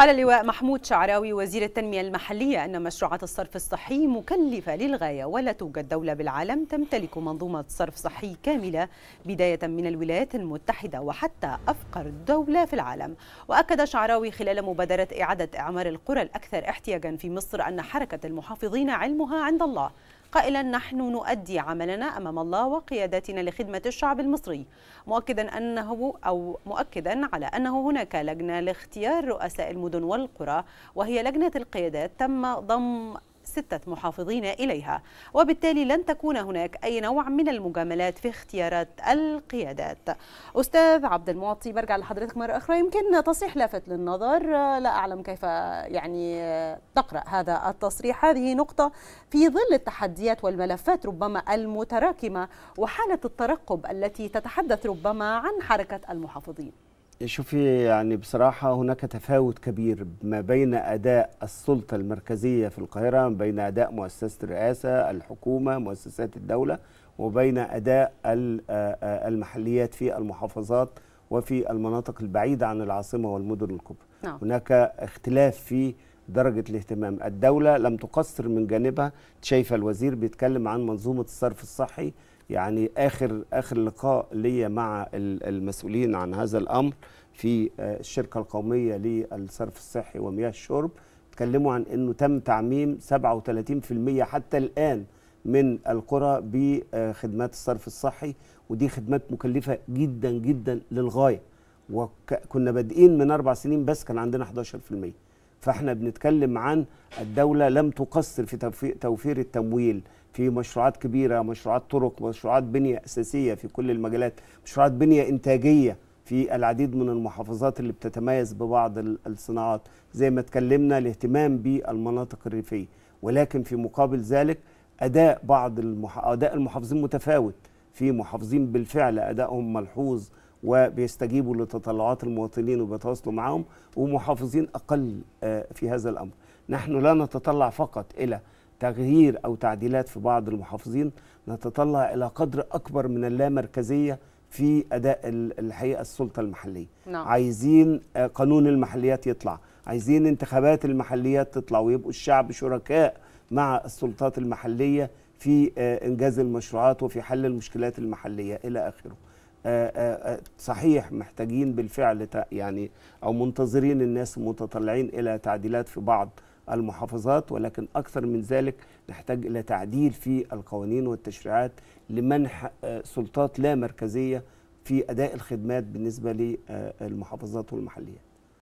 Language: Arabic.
قال اللواء محمود شعراوي وزير التنمية المحلية أن مشروعات الصرف الصحي مكلفة للغاية ولا توجد دولة بالعالم تمتلك منظومة صرف صحي كاملة بداية من الولايات المتحدة وحتى أفقر دولة في العالم وأكد شعراوي خلال مبادرة إعادة إعمار القرى الأكثر احتياجا في مصر أن حركة المحافظين علمها عند الله قائلا نحن نؤدي عملنا أمام الله وقيادتنا لخدمة الشعب المصري مؤكدا أنه أو مؤكدا على أنه هناك لجنة لاختيار رؤساء المدن والقرى وهي لجنة القيادات تم ضم ستة محافظين إليها وبالتالي لن تكون هناك أي نوع من المجاملات في اختيارات القيادات أستاذ عبد المعطي برجع لحضرتك مرة أخرى يمكن تصريح لافت للنظر لا أعلم كيف يعني تقرأ هذا التصريح هذه نقطة في ظل التحديات والملفات ربما المتراكمة وحالة الترقب التي تتحدث ربما عن حركة المحافظين شوفي يعني بصراحة هناك تفاوت كبير ما بين أداء السلطة المركزية في القاهرة ما بين أداء مؤسسة الرئاسة الحكومة مؤسسات الدولة وبين أداء آه، المحليات في المحافظات وفي المناطق البعيدة عن العاصمة والمدن الكبرى نعم. هناك اختلاف في درجة الاهتمام الدولة لم تقصر من جانبها شايفة الوزير بيتكلم عن منظومة الصرف الصحي يعني اخر اخر لقاء ليا مع المسؤولين عن هذا الامر في آه، الشركه القوميه للصرف الصحي ومياه الشرب اتكلموا عن انه تم تعميم 37% حتى الان من القرى بخدمات آه، الصرف الصحي ودي خدمات مكلفه جدا جدا للغايه وكنا بادئين من اربع سنين بس كان عندنا 11% فاحنا بنتكلم عن الدوله لم تقصر في توفير التمويل في مشروعات كبيره مشروعات طرق مشروعات بنيه اساسيه في كل المجالات مشروعات بنيه انتاجيه في العديد من المحافظات اللي بتتميز ببعض الصناعات زي ما اتكلمنا الاهتمام بالمناطق الريفيه ولكن في مقابل ذلك اداء بعض المح... اداء المحافظين متفاوت في محافظين بالفعل ادائهم ملحوظ وبيستجيبوا لتطلعات المواطنين وبيتواصلوا معهم ومحافظين اقل آه، في هذا الامر نحن لا نتطلع فقط الى تغيير أو تعديلات في بعض المحافظين نتطلع إلى قدر أكبر من اللامركزية في أداء الحقيقة السلطة المحلية نعم. عايزين آه، قانون المحليات يطلع عايزين انتخابات المحليات تطلع ويبقوا الشعب شركاء مع السلطات المحلية في آه، إنجاز المشروعات وفي حل المشكلات المحلية إلى آخره آه، صحيح محتاجين بالفعل يعني أو منتظرين الناس متطلعين إلى تعديلات في بعض المحافظات ولكن أكثر من ذلك نحتاج إلى تعديل في القوانين والتشريعات لمنح آه، سلطات لا مركزية في أداء الخدمات بالنسبة للمحافظات والمحليات